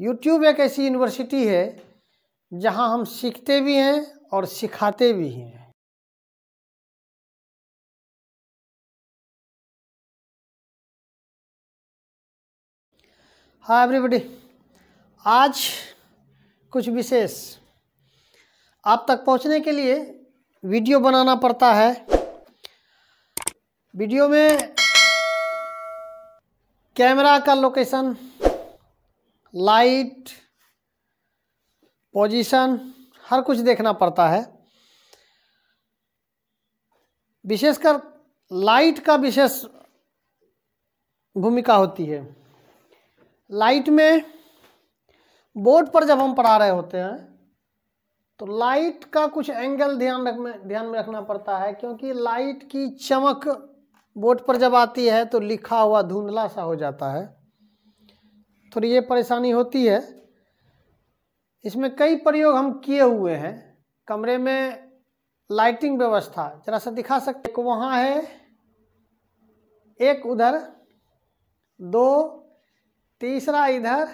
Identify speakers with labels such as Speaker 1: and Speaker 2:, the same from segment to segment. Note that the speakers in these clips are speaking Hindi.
Speaker 1: यूट्यूब एक ऐसी यूनिवर्सिटी है जहां हम सीखते भी हैं और सिखाते भी हैं हाँ एवरीबडी आज कुछ विशेष आप तक पहुंचने के लिए वीडियो बनाना पड़ता है वीडियो में कैमरा का लोकेशन लाइट पोजीशन हर कुछ देखना पड़ता है विशेषकर लाइट का विशेष भूमिका होती है लाइट में बोर्ड पर जब हम पढ़ा रहे होते हैं तो लाइट का कुछ एंगल ध्यान रख में ध्यान में रखना पड़ता है क्योंकि लाइट की चमक बोर्ड पर जब आती है तो लिखा हुआ धुंधला सा हो जाता है थोड़ी तो ये परेशानी होती है इसमें कई प्रयोग हम किए हुए हैं कमरे में लाइटिंग व्यवस्था जरा सा दिखा सकते एक वहाँ है एक उधर दो तीसरा इधर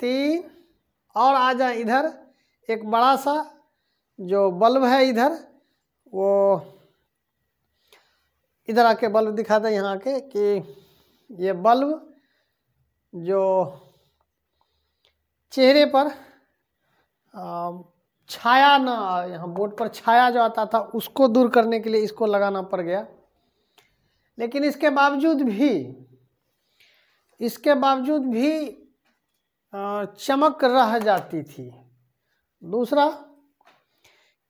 Speaker 1: तीन और आ जाए इधर एक बड़ा सा जो बल्ब है इधर वो इधर आके बल्ब दिखाते हैं यहाँ के कि ये बल्ब जो चेहरे पर छाया ना यहाँ बोर्ड पर छाया जो आता था उसको दूर करने के लिए इसको लगाना पड़ गया लेकिन इसके बावजूद भी इसके बावजूद भी चमक रह जाती थी दूसरा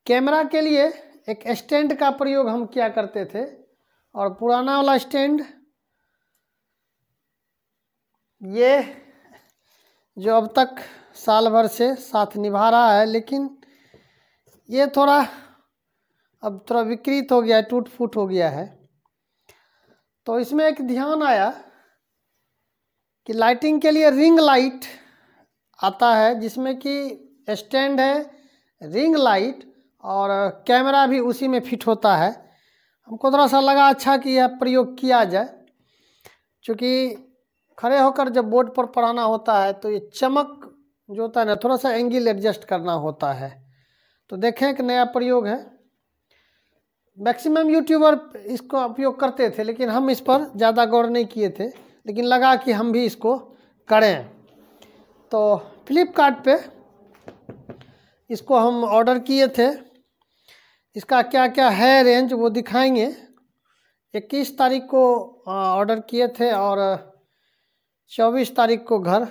Speaker 1: कैमरा के लिए एक स्टैंड का प्रयोग हम किया करते थे और पुराना वाला स्टैंड ये जो अब तक साल भर से साथ निभा रहा है लेकिन ये थोड़ा अब थोड़ा विकृत हो गया है टूट फूट हो गया है तो इसमें एक ध्यान आया कि लाइटिंग के लिए रिंग लाइट आता है जिसमें कि स्टैंड है रिंग लाइट और कैमरा भी उसी में फिट होता है हमको थोड़ा सा लगा अच्छा कि यह प्रयोग किया जाए क्योंकि खड़े होकर जब बोर्ड पर पढ़ाना होता है तो ये चमक जो होता है ना थोड़ा सा एंगल एडजस्ट करना होता है तो देखें एक नया प्रयोग है मैक्सिमम यूट्यूबर इसको उपयोग करते थे लेकिन हम इस पर ज़्यादा गौर नहीं किए थे लेकिन लगा कि हम भी इसको करें तो फ्लिपकार्ट पे इसको हम ऑर्डर किए थे इसका क्या क्या है रेंज वो दिखाएंगे इक्कीस तारीख को ऑर्डर किए थे और चौबीस तारीख को घर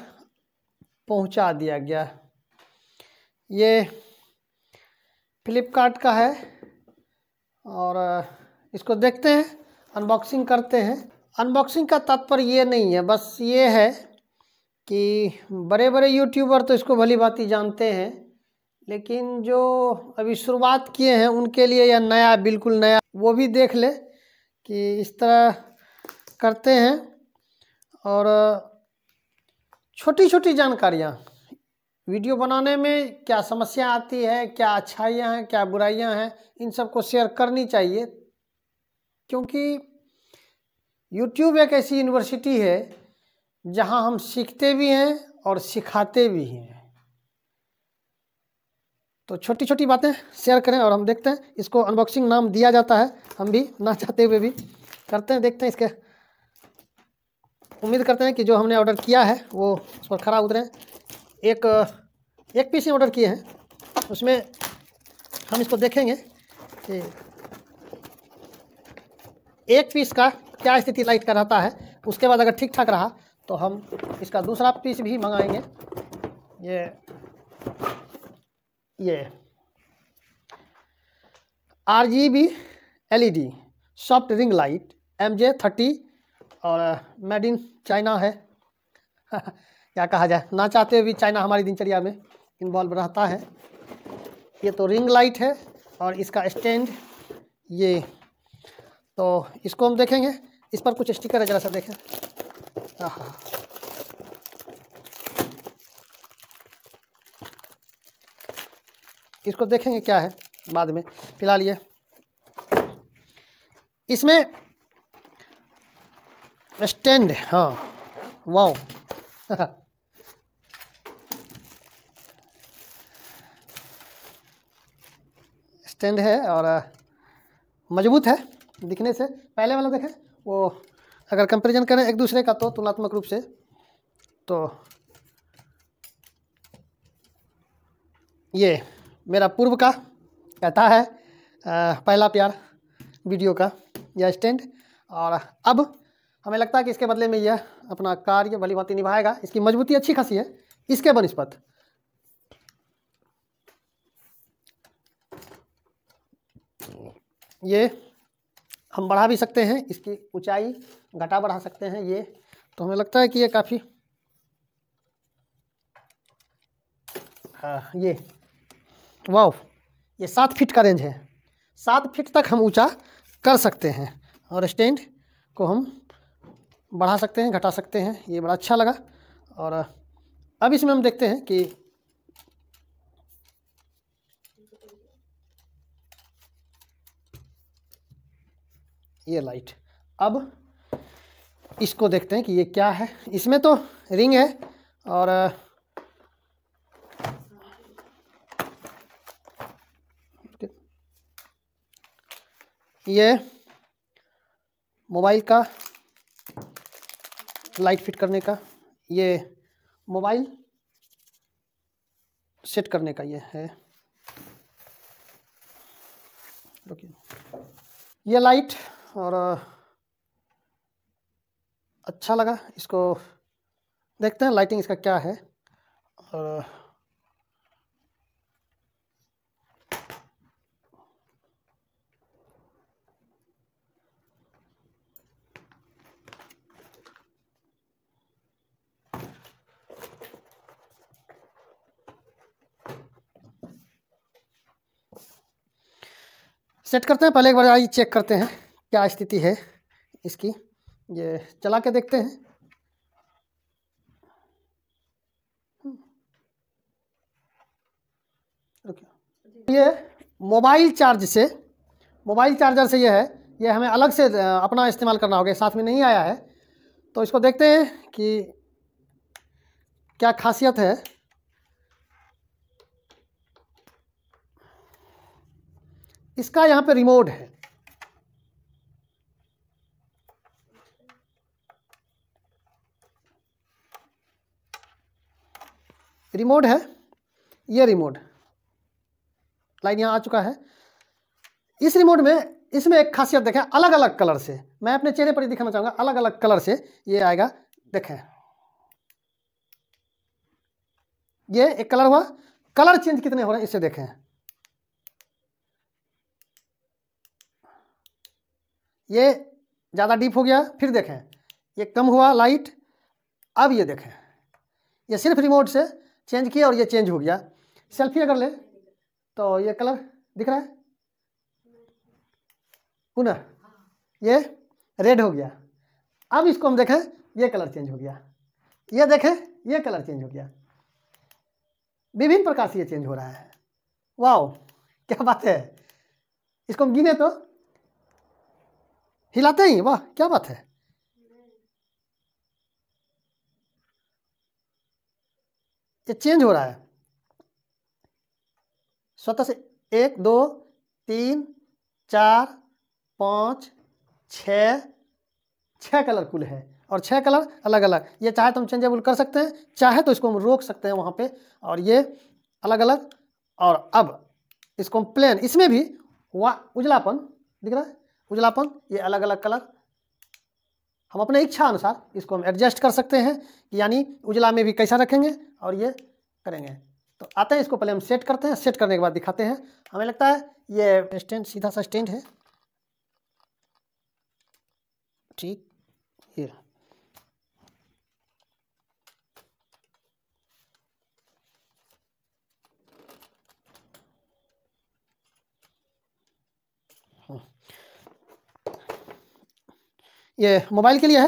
Speaker 1: पहुंचा दिया गया ये फ्लिपकार्ट का है और इसको देखते हैं अनबॉक्सिंग करते हैं अनबॉक्सिंग का तात्पर्य ये नहीं है बस ये है कि बड़े बड़े यूट्यूबर तो इसको भली भांति जानते हैं लेकिन जो अभी शुरुआत किए हैं उनके लिए यह नया बिल्कुल नया वो भी देख ले कि इस तरह करते हैं और छोटी छोटी जानकारियाँ वीडियो बनाने में क्या समस्या आती है क्या अच्छाइयाँ हैं क्या बुराइयाँ हैं इन सबको शेयर करनी चाहिए क्योंकि यूट्यूब एक ऐसी यूनिवर्सिटी है जहाँ हम सीखते भी हैं और सिखाते भी हैं तो छोटी छोटी बातें शेयर करें और हम देखते हैं इसको अनबॉक्सिंग नाम दिया जाता है हम भी ना चाहते हुए भी करते हैं देखते हैं इसके उम्मीद करते हैं कि जो हमने ऑर्डर किया है वो उस पर खरा उतरे एक एक पीस ही ऑर्डर किए हैं उसमें हम इसको देखेंगे कि एक पीस का क्या स्थिति लाइट का रहता है उसके बाद अगर ठीक ठाक रहा तो हम इसका दूसरा पीस भी मंगाएंगे ये ये R G B L E D soft ring light M J thirty और मेड इन चाइना है क्या कहा जाए ना चाहते भी चाइना हमारी दिनचर्या में इन्वॉल्व रहता है ये तो रिंग लाइट है और इसका स्टैंड ये तो इसको हम देखेंगे इस पर कुछ स्टिकर है ज़रा सा देखें हाँ, हाँ, हाँ। इसको देखेंगे क्या है बाद में फिलहाल ये इसमें स्टैंड हाँ वाओ स्टैंड है और मजबूत है दिखने से पहले वाला देखें वो अगर कंपैरिजन करें एक दूसरे का तो तुलनात्मक रूप से तो ये मेरा पूर्व का कहता है आ, पहला प्यार वीडियो का यह स्टैंड और अब हमें लगता है कि इसके बदले में यह अपना कार्य भली निभाएगा इसकी मजबूती अच्छी खासी है इसके बनस्पत ये हम बढ़ा भी सकते हैं इसकी ऊंचाई घटा बढ़ा सकते हैं ये तो हमें लगता है कि ये काफ़ी हाँ ये वाह ये सात फीट का रेंज है सात फीट तक हम ऊंचा कर सकते हैं और स्टैंड को हम बढ़ा सकते हैं घटा सकते हैं ये बड़ा अच्छा लगा और अब इसमें हम देखते हैं कि ये लाइट अब इसको देखते हैं कि ये क्या है इसमें तो रिंग है और ये मोबाइल का लाइट फिट करने का ये मोबाइल सेट करने का ये है ये लाइट और अच्छा लगा इसको देखते हैं लाइटिंग इसका क्या है और सेट करते हैं पहले एक बार आइए चेक करते हैं क्या स्थिति है इसकी ये चला के देखते हैं ये मोबाइल चार्ज से मोबाइल चार्जर से ये है ये हमें अलग से अपना इस्तेमाल करना होगा साथ में नहीं आया है तो इसको देखते हैं कि क्या खासियत है इसका यहां पे रिमोट है रिमोट है ये रिमोट लाइन यहां आ चुका है इस रिमोट में इसमें एक खासियत देखें अलग अलग कलर से मैं अपने चेहरे पर ही दिखाना चाहूंगा अलग अलग कलर से ये आएगा देखें ये एक कलर हुआ कलर चेंज कितने हो रहे हैं इसे देखें ये ज़्यादा डीप हो गया फिर देखें ये कम हुआ लाइट अब ये देखें ये सिर्फ रिमोट से चेंज किया और ये चेंज हो गया सेल्फी अगर लें तो ये कलर दिख रहा है पुनः ये रेड हो गया अब इसको हम देखें ये कलर चेंज हो गया ये देखें ये कलर चेंज हो गया विभिन्न प्रकार से ये चेंज हो रहा है वाह क्या बात है इसको हम गिने तो हिलाते ही वाह क्या बात है ये चेंज हो रहा है स्वतः से एक दो तीन चार पाँच छ छः कलर कुल है और छः कलर अलग अलग ये चाहे तो हम चेंजेबल कर सकते हैं चाहे तो इसको हम रोक सकते हैं वहाँ पे और ये अलग अलग और अब इसको हम प्लेन इसमें भी वा उजलापन दिख रहा है उजलापन ये अलग अलग कलर हम अपने इच्छा अनुसार इसको हम एडजस्ट कर सकते हैं यानी उजला में भी कैसा रखेंगे और ये करेंगे तो आते हैं इसको पहले हम सेट करते हैं सेट करने के बाद दिखाते हैं हमें लगता है ये स्टैंड सीधा सा स्टैंड है ठीक ये ये मोबाइल के लिए है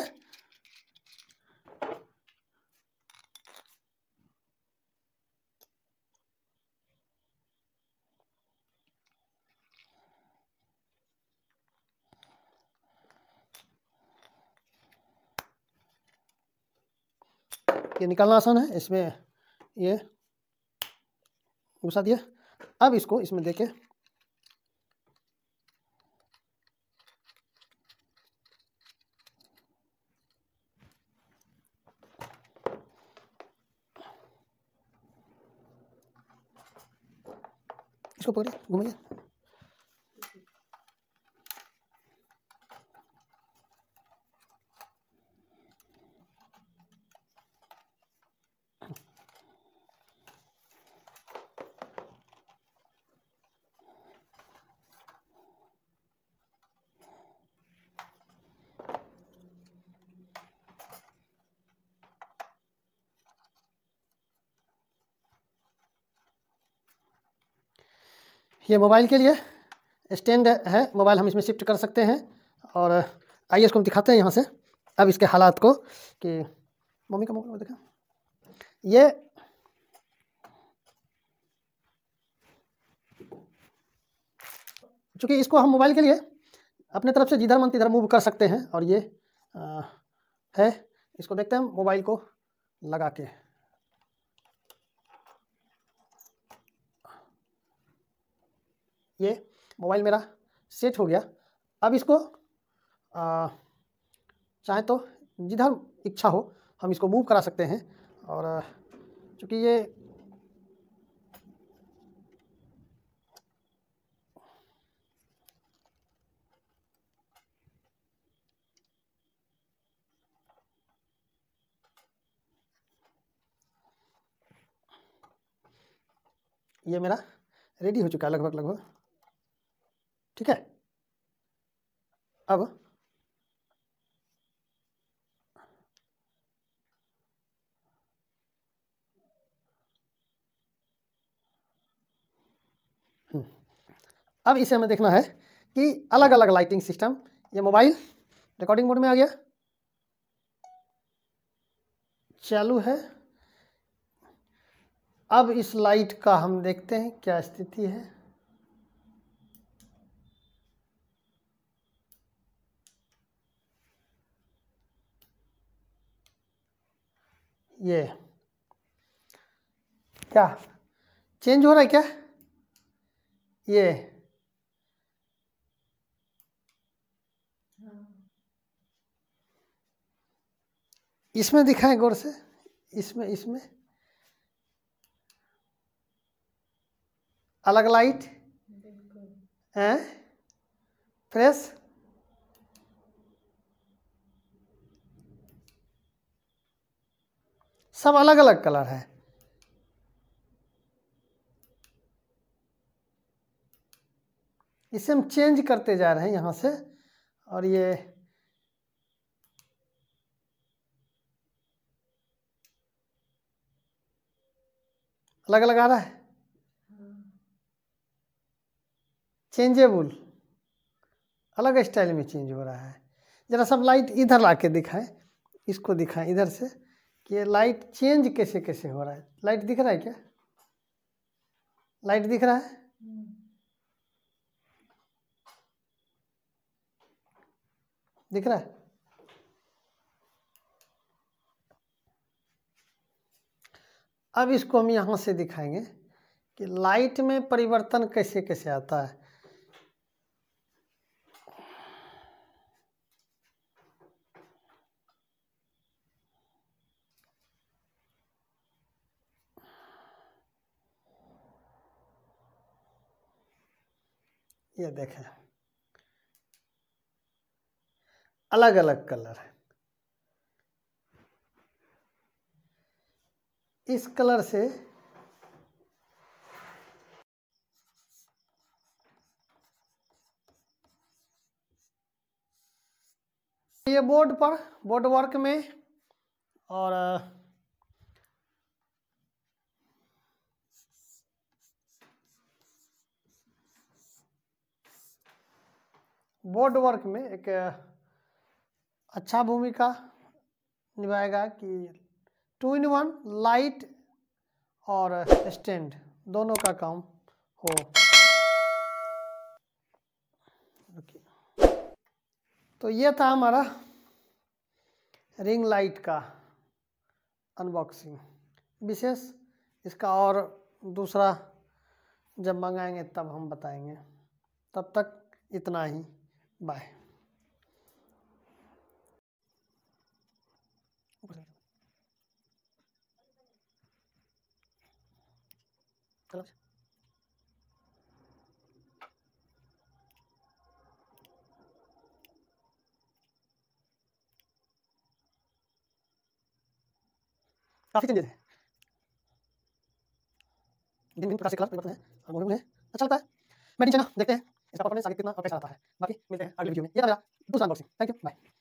Speaker 1: ये निकालना आसान है इसमें ये घुसा दिया अब इसको इसमें देखें इसको पकड़े घूमिए ये मोबाइल के लिए स्टैंड है मोबाइल हम इसमें शिफ्ट कर सकते हैं और आइए इसको हम दिखाते हैं यहाँ से अब इसके हालात को कि मम्मी का मोबाइल देखा ये चूँकि इसको हम मोबाइल के लिए अपने तरफ से जिधर मन तिधर मूव कर सकते हैं और ये आ, है इसको देखते हैं मोबाइल को लगा के ये मोबाइल मेरा सेट हो गया अब इसको आ, चाहे तो जिधर इच्छा हो हम इसको मूव करा सकते हैं और चूँकि ये ये मेरा रेडी हो चुका है लगभग लगभग ठीक है अब हम्म। अब इसे हमें देखना है कि अलग अलग लाइटिंग सिस्टम ये मोबाइल रिकॉर्डिंग मोड में आ गया चालू है अब इस लाइट का हम देखते हैं क्या स्थिति है ये क्या चेंज हो रहा है क्या ये इसमें दिखाएं गौर से इसमें इसमें अलग लाइट हैं फ्रेश सब अलग अलग कलर है इसे हम चेंज करते जा रहे हैं यहां से और ये अलग अलग आ रहा है चेंजेबुल अलग स्टाइल में चेंज हो रहा है ज़रा सब लाइट इधर ला के दिखाएं इसको दिखाएं इधर से कि लाइट चेंज कैसे कैसे हो रहा है लाइट दिख रहा है क्या लाइट दिख रहा है दिख रहा है अब इसको हम यहां से दिखाएंगे कि लाइट में परिवर्तन कैसे कैसे आता है ये देखें अलग अलग कलर है इस कलर से ये बोर्ड पर बोर्ड वर्क में और बोर्ड वर्क में एक अच्छा भूमिका निभाएगा कि टू इन वन लाइट और स्टैंड दोनों का काम हो तो ये था हमारा रिंग लाइट का अनबॉक्सिंग विशेष इसका और दूसरा जब मंगाएंगे तब हम बताएंगे तब तक इतना ही बाय काफ़ी चेंजेस हैं दिन दिन प्रकाश के खिलाफ परिवर्तन है और मूवी मुझे अच्छा लगता है मैं नीचे ना देखते हैं इसका परफॉर्मेंस आगे कितना और कैसा आता है बाकी मिलते हैं अगले वीडियो में ये था मेरा दूसरा अनबॉक्सिंग थैंक यू बाय